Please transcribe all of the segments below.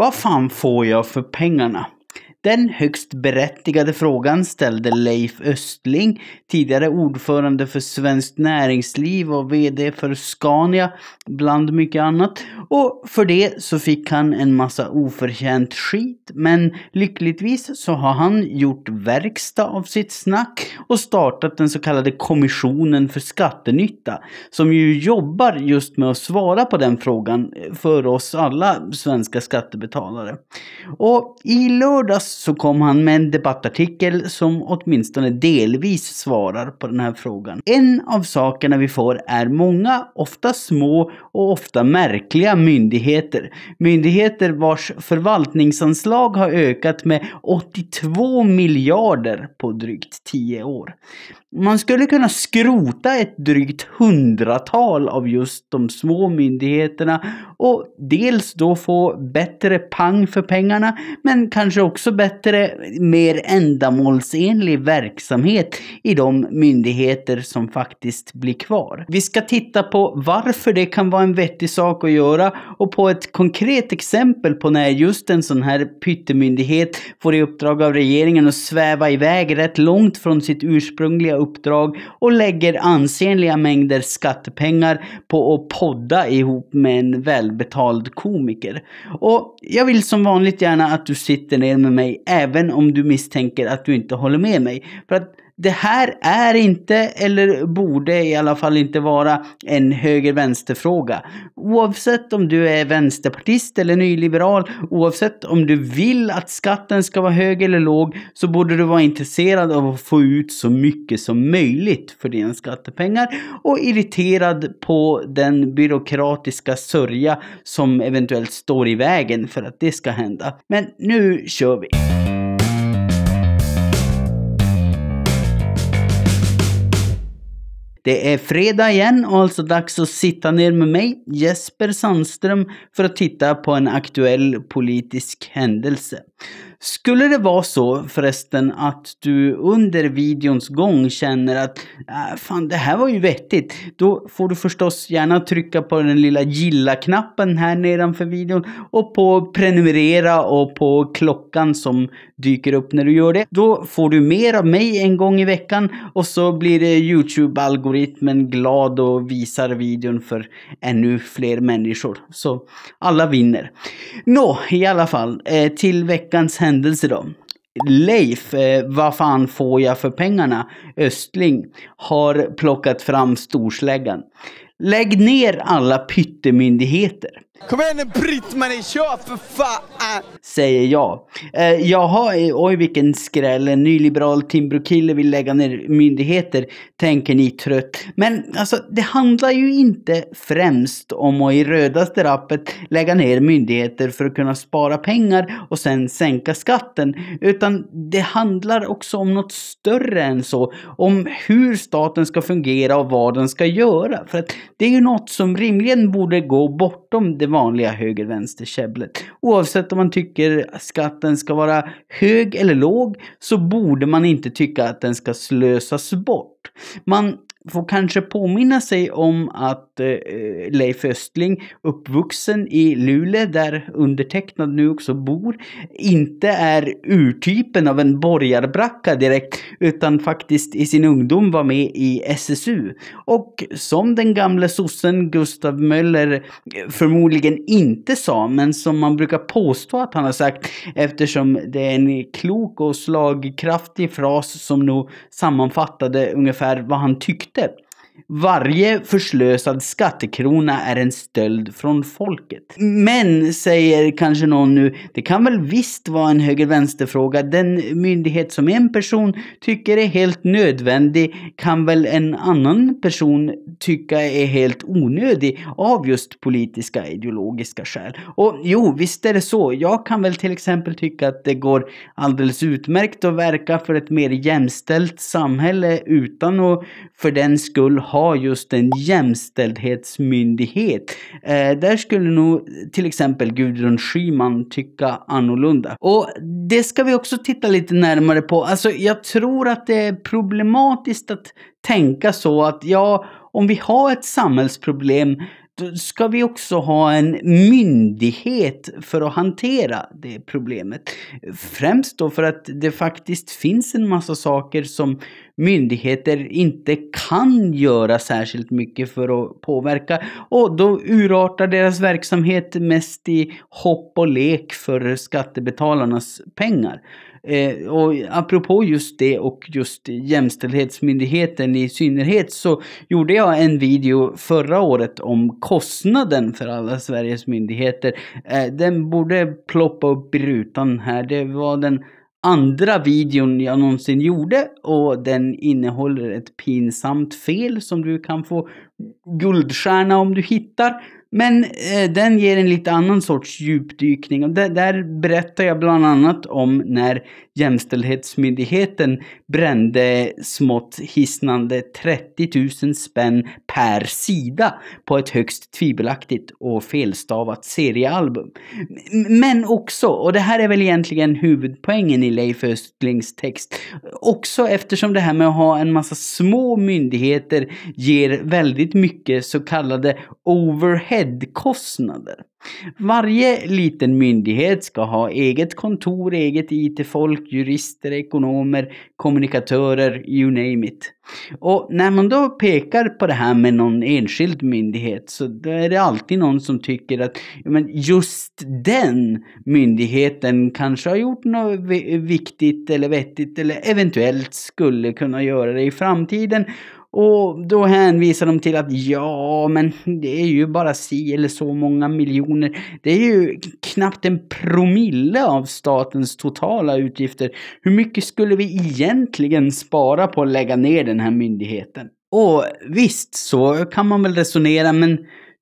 Vad fan får jag för pengarna? Den högst berättigade frågan ställde Leif Östling, tidigare ordförande för Svenskt Näringsliv och VD för Scania, bland mycket annat. Och för det så fick han en massa oförtjänt skit, men lyckligtvis så har han gjort verkstad av sitt snack och startat den så kallade Kommissionen för skattenytta, som ju jobbar just med att svara på den frågan för oss alla svenska skattebetalare. Och i lördags så kom han med en debattartikel som åtminstone delvis svarar på den här frågan. En av sakerna vi får är många, ofta små och ofta märkliga myndigheter. Myndigheter vars förvaltningsanslag har ökat med 82 miljarder på drygt 10 år. Man skulle kunna skrota ett drygt hundratal av just de små myndigheterna och dels då få bättre pang för pengarna men kanske också bättre, mer ändamålsenlig verksamhet i de myndigheter som faktiskt blir kvar. Vi ska titta på varför det kan vara en vettig sak att göra och på ett konkret exempel på när just en sån här pyttemyndighet får i uppdrag av regeringen att sväva iväg rätt långt från sitt ursprungliga uppdrag och lägger ansenliga mängder skattepengar på att podda ihop med en välbetald komiker. Och jag vill som vanligt gärna att du sitter ner med mig även om du misstänker att du inte håller med mig. För att det här är inte, eller borde i alla fall inte vara, en höger-vänster-fråga. Oavsett om du är vänsterpartist eller nyliberal, oavsett om du vill att skatten ska vara hög eller låg, så borde du vara intresserad av att få ut så mycket som möjligt för dina skattepengar och irriterad på den byråkratiska sörja som eventuellt står i vägen för att det ska hända. Men nu kör vi! Det är fredag igen och alltså dags att sitta ner med mig, Jesper Sandström, för att titta på en aktuell politisk händelse. Skulle det vara så förresten att du under videons gång känner att ah, fan det här var ju vettigt. Då får du förstås gärna trycka på den lilla gilla-knappen här nedanför videon och på prenumerera och på klockan som dyker upp när du gör det. Då får du mer av mig en gång i veckan och så blir Youtube-algoritmen glad och visar videon för ännu fler människor. Så alla vinner. Nå, i alla fall, eh, till veckans händelse då. Leif, eh, vad fan får jag för pengarna? Östling har plockat fram storsläggan. Lägg ner alla pyttemyndigheter. Kom igen nu Britt-Marie, kör för fan! Säger jag. Eh, jaha, eh, oj vilken skräll. En nyliberal Timbro-kille vill lägga ner myndigheter, tänker ni trött. Men alltså, det handlar ju inte främst om att i rödaste rappet lägga ner myndigheter för att kunna spara pengar och sen sänka skatten. Utan det handlar också om något större än så. Om hur staten ska fungera och vad den ska göra. För att det är ju något som rimligen borde gå bortom det vanliga höger-vänster-käbblet. Oavsett om man tycker skatten ska vara hög eller låg så borde man inte tycka att den ska slösas bort. Man får kanske påminna sig om att eh, Leif Östling, uppvuxen i Luleå där undertecknad nu också bor, inte är urtypen av en borgarbracka direkt utan faktiskt i sin ungdom var med i SSU. Och som den gamle sossen Gustav Möller eh, förmodligen inte sa, men som man brukar påstå att han har sagt eftersom det är en klok och slagkraftig fras som nog sammanfattade ungefär vad han tyckte step Varje förslösad skattekrona är en stöld från folket. Men, säger kanske någon nu, det kan väl visst vara en höger-vänster-fråga. Den myndighet som en person tycker är helt nödvändig kan väl en annan person tycka är helt onödig av just politiska ideologiska skäl. Och jo, visst är det så. Jag kan väl till exempel tycka att det går alldeles utmärkt att verka för ett mer jämställt samhälle utan att för den skull ha just en jämställdhetsmyndighet. Eh, där skulle nog till exempel Gudrun Schyman tycka annorlunda. Och det ska vi också titta lite närmare på. Alltså jag tror att det är problematiskt att tänka så att ja, om vi har ett samhällsproblem ska vi också ha en myndighet för att hantera det problemet. Främst då för att det faktiskt finns en massa saker som myndigheter inte kan göra särskilt mycket för att påverka och då urartar deras verksamhet mest i hopp och lek för skattebetalarnas pengar. Eh, och apropå just det och just Jämställdhetsmyndigheten i synnerhet så gjorde jag en video förra året om kostnaden för alla Sveriges myndigheter. Eh, den borde ploppa upp i rutan här. Det var den andra videon jag någonsin gjorde och den innehåller ett pinsamt fel som du kan få guldstjärna om du hittar. Men eh, den ger en lite annan sorts djupdykning och där, där berättar jag bland annat om när Jämställdhetsmyndigheten brände smått hisnande 30 000 spänn per sida på ett högst tvivelaktigt och felstavat seriealbum. Men också, och det här är väl egentligen huvudpoängen i Leif Östlings text, också eftersom det här med att ha en massa små myndigheter ger väldigt mycket så kallade overhead led Varje liten myndighet ska ha eget kontor, eget IT-folk, jurister, ekonomer, kommunikatörer, you name it. Och när man då pekar på det här med någon enskild myndighet så då är det alltid någon som tycker att men just den myndigheten kanske har gjort något viktigt eller vettigt eller eventuellt skulle kunna göra det i framtiden. Och då hänvisar de till att ja, men det är ju bara si eller så många miljoner. Det är ju knappt en promille av statens totala utgifter. Hur mycket skulle vi egentligen spara på att lägga ner den här myndigheten? Och visst, så kan man väl resonera, men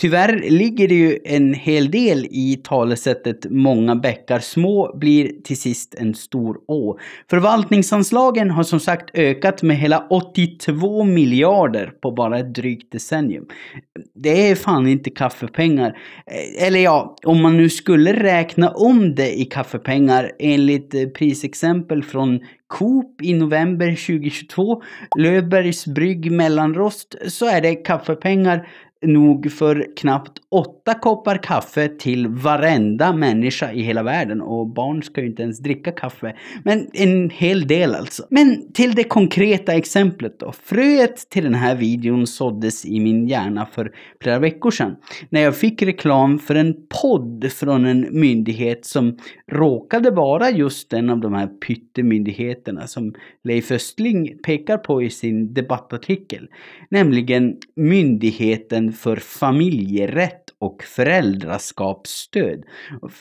Tyvärr ligger det ju en hel del i talesättet många bäckar små blir till sist en stor å. Förvaltningsanslagen har som sagt ökat med hela 82 miljarder på bara ett drygt decennium. Det är fan inte kaffepengar. Eh, eller ja, om man nu skulle räkna om det i kaffepengar enligt eh, prisexempel från Coop i november 2022, Löfbergs Brygg mellanrost, så är det kaffepengar nog för knappt åtta koppar kaffe till varenda människa i hela världen och barn ska ju inte ens dricka kaffe. Men en hel del alltså. Men till det konkreta exemplet då. Fröet till den här videon såddes i min hjärna för flera veckor sedan när jag fick reklam för en podd från en myndighet som råkade vara just en av de här pyttemyndigheterna möjligheterna som Leif Östling pekar på i sin debattartikel, nämligen Myndigheten för familjerätt och föräldraskapsstöd.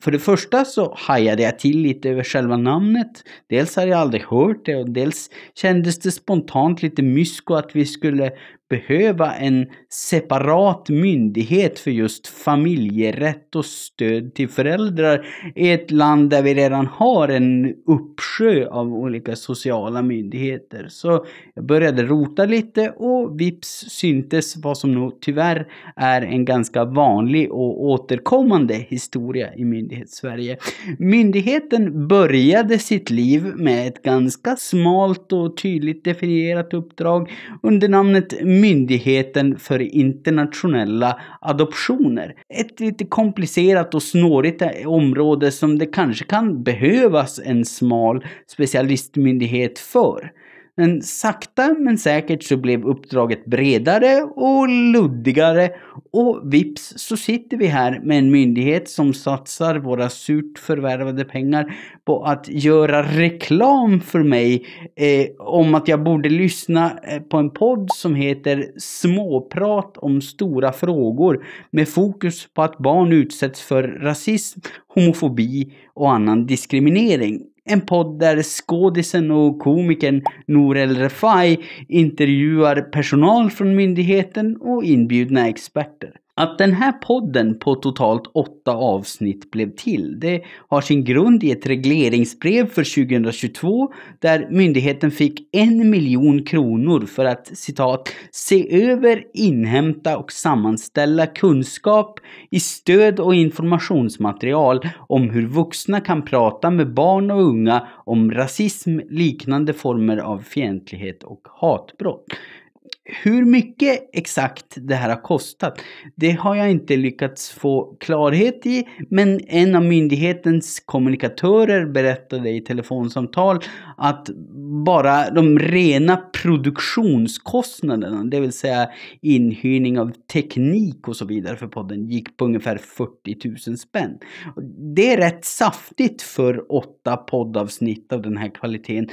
För det första så hajade jag till lite över själva namnet. Dels hade jag aldrig hört det och dels kändes det spontant lite mysko att vi skulle behöva en separat myndighet för just familjerätt och stöd till föräldrar i ett land där vi redan har en uppsjö av olika sociala myndigheter. Så jag började rota lite och vips syntes vad som nog tyvärr är en ganska vanlig och återkommande historia i myndighets-Sverige. Myndigheten började sitt liv med ett ganska smalt och tydligt definierat uppdrag under namnet Myndigheten för internationella adoptioner. Ett lite komplicerat och snårigt område som det kanske kan behövas en smal specialistmyndighet för. Men sakta men säkert så blev uppdraget bredare och luddigare och vips så sitter vi här med en myndighet som satsar våra surt förvärvade pengar på att göra reklam för mig eh, om att jag borde lyssna eh, på en podd som heter Småprat om stora frågor med fokus på att barn utsätts för rasism, homofobi och annan diskriminering. En podd där skådisen och komikern Nour El Refai intervjuar personal från myndigheten och inbjudna experter. Att den här podden på totalt åtta avsnitt blev till, det har sin grund i ett regleringsbrev för 2022 där myndigheten fick en miljon kronor för att citat se över, inhämta och sammanställa kunskap i stöd och informationsmaterial om hur vuxna kan prata med barn och unga om rasism, liknande former av fientlighet och hatbrott. Hur mycket exakt det här har kostat, det har jag inte lyckats få klarhet i, men en av myndighetens kommunikatörer berättade i telefonsamtal att bara de rena produktionskostnaderna, det vill säga inhyrning av teknik och så vidare för podden, gick på ungefär 40 000 spänn. Det är rätt saftigt för åtta poddavsnitt av den här kvaliteten.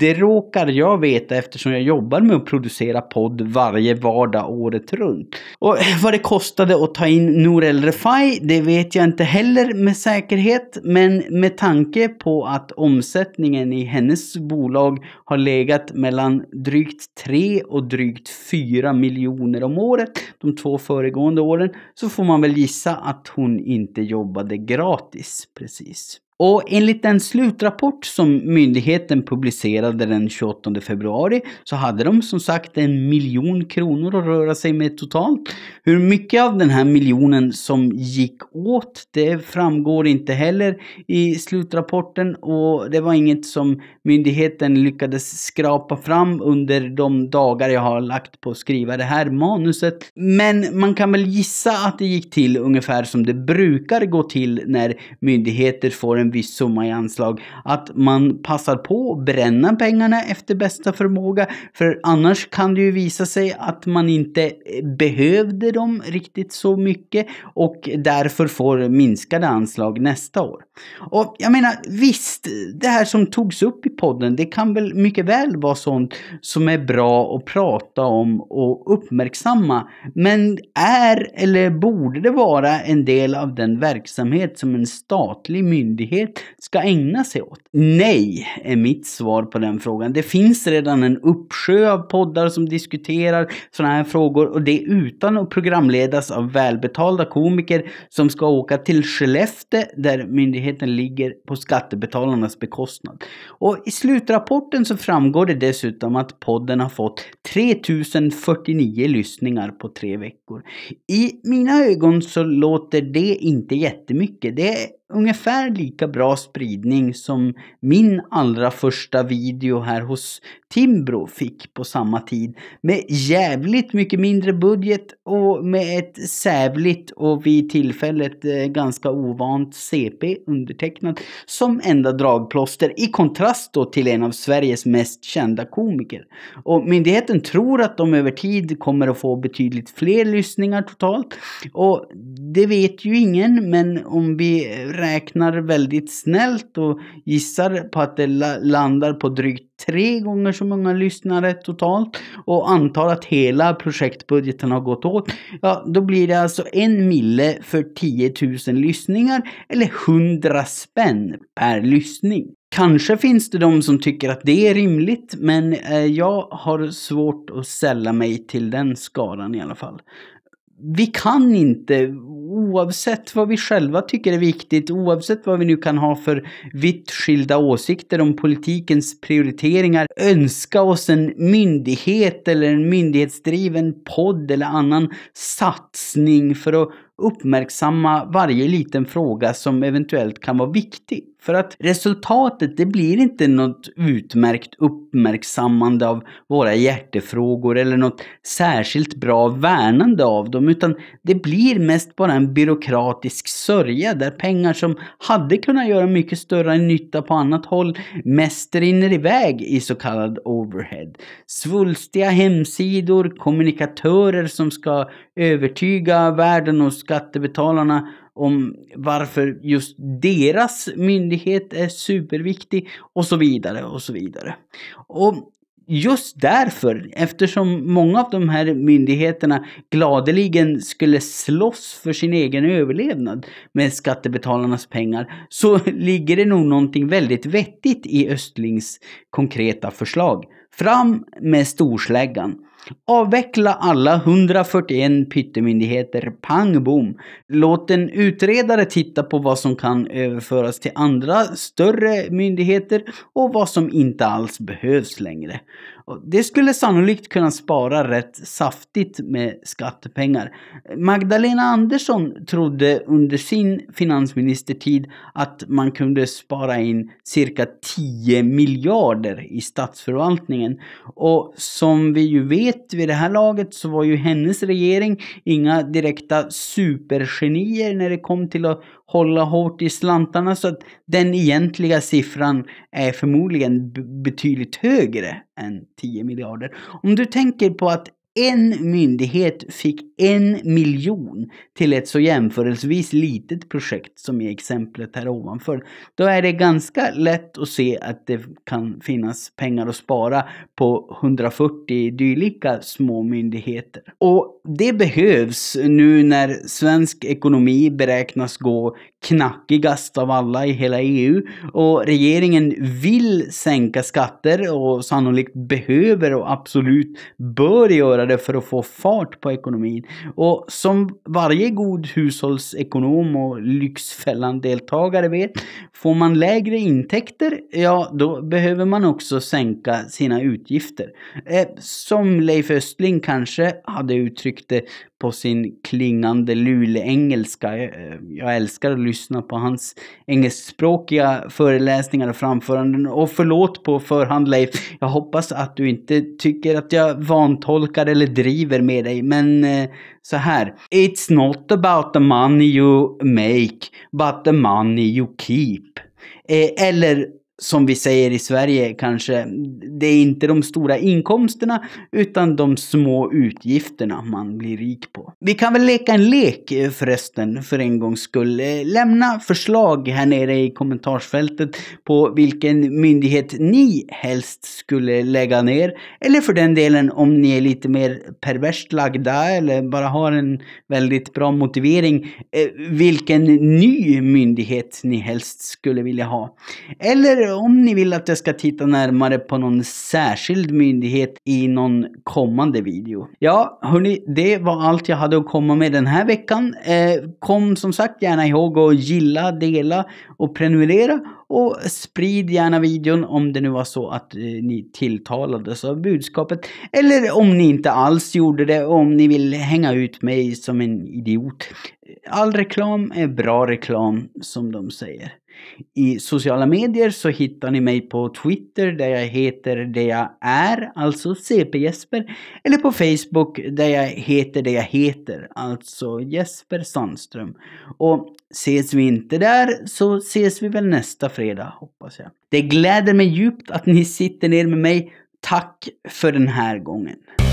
Det råkar jag veta eftersom jag jobbar med att producera podd podd varje vardag året runt. Och vad det kostade att ta in Nour El Refai, det vet jag inte heller med säkerhet. Men med tanke på att omsättningen i hennes bolag har legat mellan drygt 3 och drygt 4 miljoner om året de två föregående åren så får man väl gissa att hon inte jobbade gratis precis. Och enligt den slutrapport som myndigheten publicerade den 28 februari så hade de som sagt en miljon kronor att röra sig med totalt. Hur mycket av den här miljonen som gick åt det framgår inte heller i slutrapporten och det var inget som myndigheten lyckades skrapa fram under de dagar jag har lagt på att skriva det här manuset. Men man kan väl gissa att det gick till ungefär som det brukar gå till när myndigheter får en viss summa i anslag, att man passar på att bränna pengarna efter bästa förmåga. För annars kan det ju visa sig att man inte eh, behövde dem riktigt så mycket och därför får minskade anslag nästa år. Och jag menar visst, det här som togs upp i podden, det kan väl mycket väl vara sånt som är bra att prata om och uppmärksamma. Men är eller borde det vara en del av den verksamhet som en statlig myndighet myndighet ska ägna sig åt? Nej, är mitt svar på den frågan. Det finns redan en uppsjö av poddar som diskuterar sådana här frågor och det utan att programledas av välbetalda komiker som ska åka till Skellefteå där myndigheten ligger på skattebetalarnas bekostnad. Och i slutrapporten så framgår det dessutom att podden har fått 3049 lyssningar på tre veckor. I mina ögon så låter det inte jättemycket. Det ungefär lika bra spridning som min allra första video här hos Timbro fick på samma tid. Med jävligt mycket mindre budget och med ett sävligt och vid tillfället eh, ganska ovant CP undertecknad som enda dragplåster i kontrast då till en av Sveriges mest kända komiker. Och myndigheten tror att de över tid kommer att få betydligt fler lyssningar totalt och det vet ju ingen men om vi räknar väldigt snällt och gissar på att det landar på drygt tre gånger så många lyssnare totalt och antar att hela projektbudgeten har gått åt, ja då blir det alltså en mille för 10 000 lyssningar eller 100 spänn per lyssning. Kanske finns det de som tycker att det är rimligt, men eh, jag har svårt att sälla mig till den skaran i alla fall vi kan inte, oavsett vad vi själva tycker är viktigt, oavsett vad vi nu kan ha för vitt skilda åsikter om politikens prioriteringar, önska oss en myndighet eller en myndighetsdriven podd eller annan satsning för att uppmärksamma varje liten fråga som eventuellt kan vara viktig. För att resultatet det blir inte något utmärkt uppmärksammande av våra hjärtefrågor eller något särskilt bra värnande av dem utan det blir mest bara en byråkratisk sörja där pengar som hade kunnat göra mycket större nytta på annat håll mest rinner iväg i så kallad overhead. Svulstiga hemsidor, kommunikatörer som ska övertyga världen och skattebetalarna om varför just deras myndighet är superviktig och så vidare och så vidare. Och just därför, eftersom många av de här myndigheterna gladeligen skulle slåss för sin egen överlevnad med skattebetalarnas pengar, så ligger det nog någonting väldigt vettigt i Östlings konkreta förslag. Fram med storsläggan! Avveckla alla 141 pyttemyndigheter, pang bom. Låt en utredare titta på vad som kan överföras till andra större myndigheter och vad som inte alls behövs längre. Det skulle sannolikt kunna spara rätt saftigt med skattepengar. Magdalena Andersson trodde under sin finansministertid att man kunde spara in cirka 10 miljarder i statsförvaltningen. Och som vi ju vet vid det här laget så var ju hennes regering inga direkta supergenier när det kom till att hålla hårt i slantarna så att den egentliga siffran är förmodligen betydligt högre än 10 miljarder. Om du tänker på att en myndighet fick en miljon till ett så jämförelsevis litet projekt som i exemplet här ovanför, då är det ganska lätt att se att det kan finnas pengar att spara på 140 dylika små myndigheter. Och det behövs nu när svensk ekonomi beräknas gå knackigast av alla i hela EU och regeringen vill sänka skatter och sannolikt behöver och absolut bör göra det för att få fart på ekonomin. Och som varje god hushållsekonom och Lyxfällan-deltagare vet, får man lägre intäkter, ja då behöver man också sänka sina utgifter. Eh, som Leif Östling kanske hade uttryckt det, på sin klingande Luleå-engelska. Eh, jag älskar att lyssna på hans engelskspråkiga föreläsningar och framföranden. Och förlåt på förhand Leif, jag hoppas att du inte tycker att jag vantolkar eller driver med dig, men eh, så här. It's not about the money you make, but the money you keep. Eh, eller som vi säger i Sverige kanske, det är inte de stora inkomsterna utan de små utgifterna man blir rik på. Vi kan väl leka en lek eh, förresten för en gångs skull. Eh, lämna förslag här nere i kommentarsfältet på vilken myndighet ni helst skulle lägga ner. Eller för den delen om ni är lite mer perverst lagda eller bara har en väldigt bra motivering. Eh, vilken ny myndighet ni helst skulle vilja ha. Eller om ni vill att jag ska titta närmare på någon särskild myndighet i någon kommande video. Ja, hörni, det var allt jag hade att komma med den här veckan. Eh, kom som sagt gärna ihåg att gilla, dela och prenumerera och sprid gärna videon om det nu var så att eh, ni tilltalades av budskapet. Eller om ni inte alls gjorde det, och om ni vill hänga ut mig som en idiot. All reklam är bra reklam, som de säger. I sociala medier så hittar ni mig på Twitter där jag heter det jag är, alltså CP Jesper. Eller på Facebook där jag heter det jag heter, alltså Jesper Sandström. Och ses vi inte där så ses vi väl nästa fredag hoppas jag. Det gläder mig djupt att ni sitter ner med mig. Tack för den här gången.